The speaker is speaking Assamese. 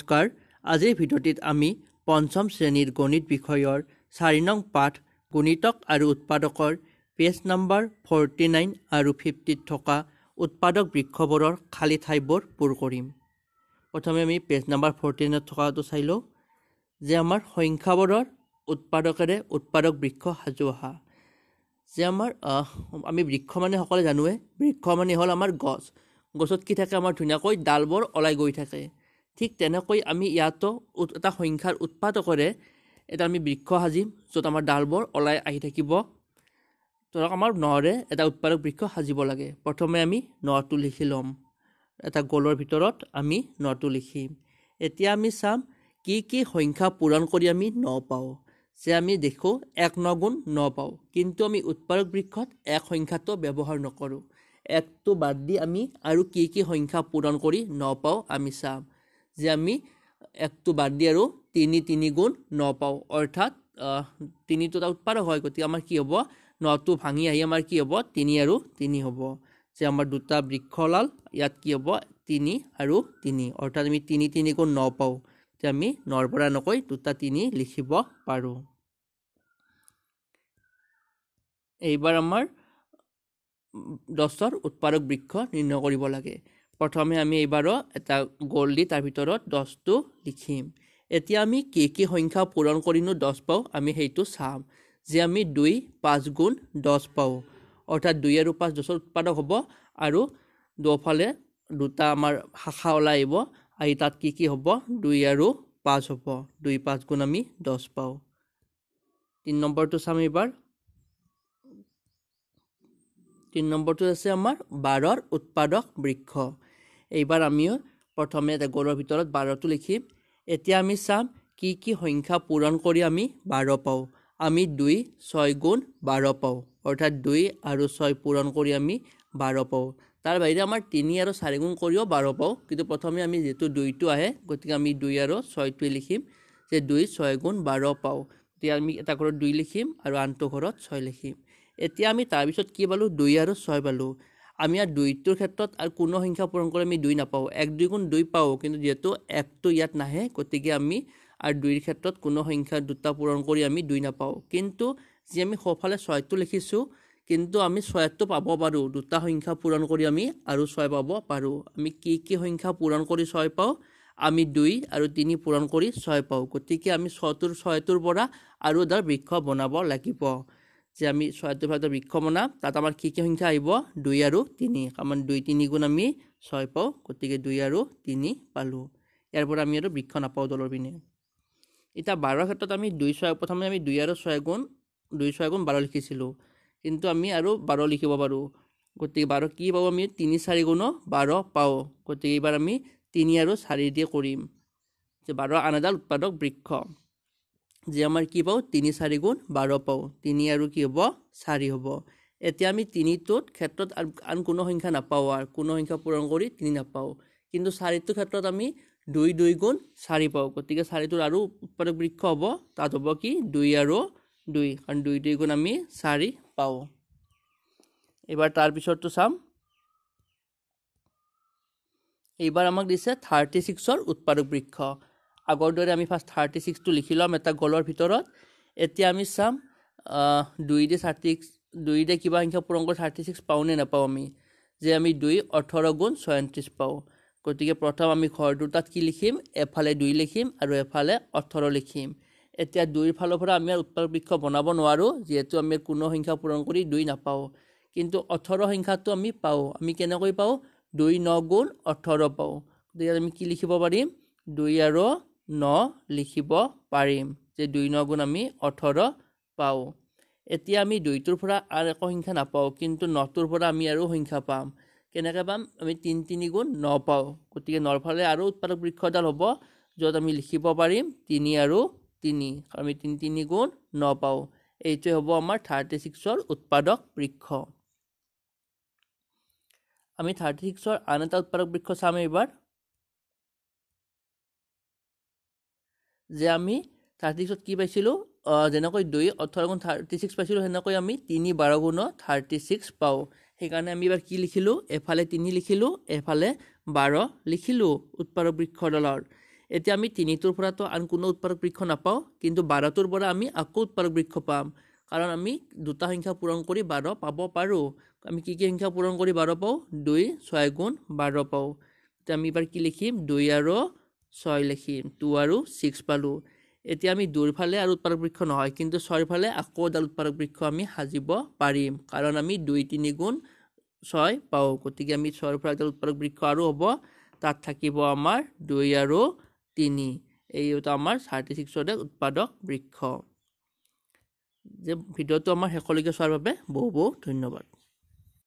নমস্কাৰ আজিৰ ভিডিঅ'টিত আমি পঞ্চম শ্ৰেণীৰ গণিত বিষয়ৰ চাৰি নং পাঠ গণিতক আৰু উৎপাদকৰ পেজ নম্বৰ ফৰ্টি নাইন আৰু ফিফটিত থকা উৎপাদক বৃক্ষবোৰৰ খালী ঠাইবোৰ পূৰ কৰিম প্ৰথমে আমি পেজ নম্বৰ ফৰ্টি নাইনত থকাটো চাই লওঁ যে আমাৰ সংখ্যাবোৰৰ উৎপাদকেৰে উৎপাদক বৃক্ষ সাজু অহা যে আমাৰ আমি বৃক্ষ মানে সকলোৱে জানোৱে বৃক্ষ মানে হ'ল আমাৰ গছ গছত কি থাকে আমাৰ ধুনীয়াকৈ ডালবোৰ ওলাই গৈ থাকে ঠিক তেনেকৈ আমি ইয়াতো এটা সংখ্যাৰ উৎপাদকৰে এটা আমি বৃক্ষ সাজিম য'ত আমাৰ ডালবোৰ ওলাই আহি থাকিব ধৰক আমাৰ নৰে এটা উৎপাদক বৃক্ষ সাজিব লাগে প্ৰথমে আমি নটো লিখি ল'ম এটা গ'লৰ ভিতৰত আমি নটো লিখিম এতিয়া আমি চাম কি কি সংখ্যা পূৰণ কৰি আমি ন পাওঁ যে আমি দেখোঁ এক ন গুণ ন পাওঁ কিন্তু আমি উৎপাদক বৃক্ষত এক সংখ্যাটো ব্যৱহাৰ নকৰোঁ একটো বাদ দি আমি আৰু কি কি সংখ্যা পূৰণ কৰি ন পাওঁ আমি চাম যে আমি একটো বাদ দি আৰু তিনি তিনি গুণ ন পাওঁ অৰ্থাৎ তিনিটো এটা উৎপাদক হয় গতিকে আমাৰ কি হ'ব নটো ভাঙি আহি আমাৰ কি হ'ব তিনি আৰু তিনি হ'ব যে আমাৰ দুটা বৃক্ষলাল ইয়াত কি হ'ব তিনি আৰু তিনি অৰ্থাৎ আমি তিনি তিনি গুণ ন পাওঁ যে আমি নৰ পৰা নকৈ দুটা তিনি লিখিব পাৰোঁ এইবাৰ আমাৰ দহৰ উৎপাদক বৃক্ষ নিৰ্ণয় কৰিব লাগে প্ৰথমে আমি এইবাৰ এটা গ'ল দি তাৰ ভিতৰত দহটো লিখিম এতিয়া আমি কি কি সংখ্যা পূৰণ কৰিনো দহ পাওঁ আমি সেইটো চাম যে আমি দুই পাঁচ গুণ দহ পাওঁ অৰ্থাৎ দুই আৰু পাঁচ দহৰ উৎপাদক হ'ব আৰু দুফালে দুটা আমাৰ শাখা ওলাই আহিব আহি তাত কি কি হ'ব দুই আৰু পাঁচ হ'ব দুই পাঁচ গুণ আমি দহ পাওঁ তিনি নম্বৰটো চাম এইবাৰ তিনি নম্বৰটো আছে আমাৰ বাৰৰ উৎপাদক বৃক্ষ এইবাৰ আমিও প্ৰথমে এটা গ'লৰ ভিতৰত বাৰটো লিখিম এতিয়া আমি চাম কি কি সংখ্যা পূৰণ কৰি আমি বাৰ পাওঁ আমি দুই ছয় গুণ বাৰ পাওঁ অৰ্থাৎ দুই আৰু ছয় পূৰণ কৰি আমি বাৰ পাওঁ তাৰ বাহিৰে আমাৰ তিনি আৰু চাৰি গুণ কৰিও বাৰ পাওঁ কিন্তু প্ৰথমে আমি যিহেতু দুইটো আহে গতিকে আমি দুই আৰু ছয়টোৱে লিখিম যে দুই ছয় গুণ বাৰ পাওঁ গতিকে আমি এটা ঘৰত দুই লিখিম আৰু আনটো ঘৰত ছয় লিখিম এতিয়া আমি তাৰপিছত কি পালোঁ দুই আৰু ছয় পালোঁ আমি ইয়াত দুইটোৰ ক্ষেত্ৰত আৰু কোনো সংখ্যা পূৰণ কৰি আমি দুই নাপাওঁ এক দুই গুণ দুই পাওঁ কিন্তু যিহেতু একটো ইয়াত নাহে গতিকে আমি আৰু দুইৰ ক্ষেত্ৰত কোনো সংখ্যা দুটা পূৰণ কৰি আমি দুই নাপাওঁ কিন্তু যি আমি সোঁফালে ছয়টো লিখিছোঁ কিন্তু আমি ছয়টো পাব পাৰোঁ দুটা সংখ্যা পূৰণ কৰি আমি আৰু ছয় পাব পাৰোঁ আমি কি কি সংখ্যা পূৰণ কৰি ছয় পাওঁ আমি দুই আৰু তিনি পূৰণ কৰি ছয় পাওঁ গতিকে আমি ছটোৰ ছয়টোৰ পৰা আৰু এডাল বৃক্ষ বনাব লাগিব যে আমি ছয়টো ভাগটো বিক্ষম না তাত আমাৰ কি কি সংখ্যা আহিব দুই আৰু তিনি কাৰণ দুই তিনি গুণ আমি ছয় পাওঁ গতিকে দুই আৰু তিনি পালোঁ ইয়াৰ পৰা আমি আৰু বৃক্ষ নাপাওঁ তলৰ পিনে এতিয়া বাৰৰ ক্ষেত্ৰত আমি দুই ছয় প্ৰথমে আমি দুই আৰু ছয় গুণ দুই ছয় গুণ বাৰ লিখিছিলোঁ কিন্তু আমি আৰু বাৰ লিখিব পাৰোঁ গতিকে বাৰ কি পাওঁ আমি তিনি চাৰি গুণো বাৰ পাওঁ গতিকে এইবাৰ আমি তিনি আৰু চাৰি দিয়ে কৰিম যে বাৰ আন এডাল উৎপাদক বৃক্ষ যে আমাৰ কি পাওঁ তিনি চাৰি গুণ বাৰ পাওঁ তিনি আৰু কি হ'ব চাৰি হ'ব এতিয়া আমি তিনিটোত ক্ষেত্ৰত আন আন কোনো সংখ্যা নাপাওঁ আৰু কোনো সংখ্যা পূৰণ কৰি তিনি নাপাওঁ কিন্তু চাৰিটোৰ ক্ষেত্ৰত আমি দুই দুই গুণ চাৰি পাওঁ গতিকে চাৰিটোৰ আৰু উৎপাদক বৃক্ষ হ'ব তাত হ'ব কি দুই আৰু দুই কাৰণ দুই দুই গুণ আমি চাৰি পাওঁ এইবাৰ তাৰপিছতো চাম এইবাৰ আমাক দিছে থাৰ্টি ছিক্সৰ উৎপাদক বৃক্ষ আগৰ দৰে আমি ফাৰ্ষ্ট থাৰ্টি ছিক্সটো লিখি ল'ম এটা গ'লৰ ভিতৰত এতিয়া আমি চাম দুই দে থাৰ্টি দুই দে কিবা সংখ্যা পূৰণ কৰি থাৰ্টি ছিক্স পাওঁ নে নাপাওঁ আমি যে আমি দুই ওঠৰ গুণ ছয়ত্ৰিছ পাওঁ গতিকে প্ৰথম আমি ঘৰ দুটাত কি লিখিম এফালে দুই লিখিম আৰু এফালে ওঠৰ লিখিম এতিয়া দুইৰ ফালৰ পৰা আমি উৎপাদক বৃক্ষ বনাব নোৱাৰোঁ যিহেতু আমি কোনো সংখ্যা পূৰণ কৰি দুই নাপাওঁ কিন্তু ওঠৰ সংখ্যাটো আমি পাওঁ আমি কেনেকৈ পাওঁ দুই ন গুণ ওঠৰ পাওঁ গতিকে আমি কি লিখিব পাৰিম দুই আৰু ন লিখিব পাৰিম যে দুই ন গুণ আমি ওঠৰ পাওঁ এতিয়া আমি দুইটোৰ পৰা আন একো সংখ্যা নাপাওঁ কিন্তু নটোৰ পৰা আমি আৰু সংখ্যা পাম কেনেকৈ পাম আমি তিনি তিনি গুণ ন পাওঁ গতিকে নৰ ফালে আৰু উৎপাদক বৃক্ষডাল হ'ব য'ত আমি লিখিব পাৰিম তিনি আৰু তিনি আমি তিনি তিনি গুণ ন পাওঁ এইটোৱে হ'ব আমাৰ থাৰ্টি ছিক্সৰ উৎপাদক বৃক্ষ আমি থাৰ্টি ছিক্সৰ আন এটা উৎপাদক বৃক্ষ চাম এইবাৰ যে আমি থাৰ্টি ছিক্সত কি পাইছিলোঁ যেনেকৈ দুই ওঠৰ গুণ থাৰ্টি ছিক্স পাইছিলোঁ সেনেকৈ আমি তিনি বাৰ গুণৰ থাৰ্টি ছিক্স পাওঁ সেইকাৰণে আমি এবাৰ কি লিখিলোঁ এফালে তিনি লিখিলোঁ এফালে বাৰ লিখিলোঁ উৎপাদক বৃক্ষডালৰ এতিয়া আমি তিনিটোৰ পৰাতো আন কোনো উৎপাদক বৃক্ষ নাপাওঁ কিন্তু বাৰটোৰ পৰা আমি আকৌ উৎপাদক বৃক্ষ পাম কাৰণ আমি দুটা সংখ্যা পূৰণ কৰি বাৰ পাব পাৰোঁ আমি কি কি সংখ্যা পূৰণ কৰি বাৰ পাওঁ দুই ছয় গুণ বাৰ পাওঁ এতিয়া আমি এইবাৰ কি লিখিম দুই আৰু ছয় লিখিম টু আৰু ছিক্স পালোঁ এতিয়া আমি ফালে আৰু উৎপাদক বৃক্ষ নহয় কিন্তু ফালে আকৌ এডাল উৎপাদক বৃক্ষ আমি সাজিব পাৰিম কাৰণ আমি দুই তিনি গুণ ছয় পাওঁ গতিকে আমি ফালে এডাল উৎপাদক বৃক্ষ আৰু হ'ব তাত থাকিব আমাৰ দুই আৰু তিনি এই এইটো আমাৰ থাৰ্টি ছিক্সৰ উৎপাদক বৃক্ষ যে ভিডিঅ'টো আমাৰ শেষলৈকে চোৱাৰ বাবে বহু বহু ধন্যবাদ